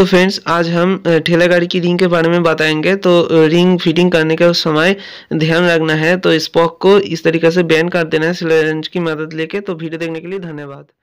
तो फ्रेंड्स आज हम ठेला गाड़ी की रिंग के बारे में बताएंगे तो रिंग फिटिंग करने के समय ध्यान रखना है तो स्पॉक को इस तरीके से बैन कर देना है सिलेंज की मदद लेके तो वीडियो देखने के लिए धन्यवाद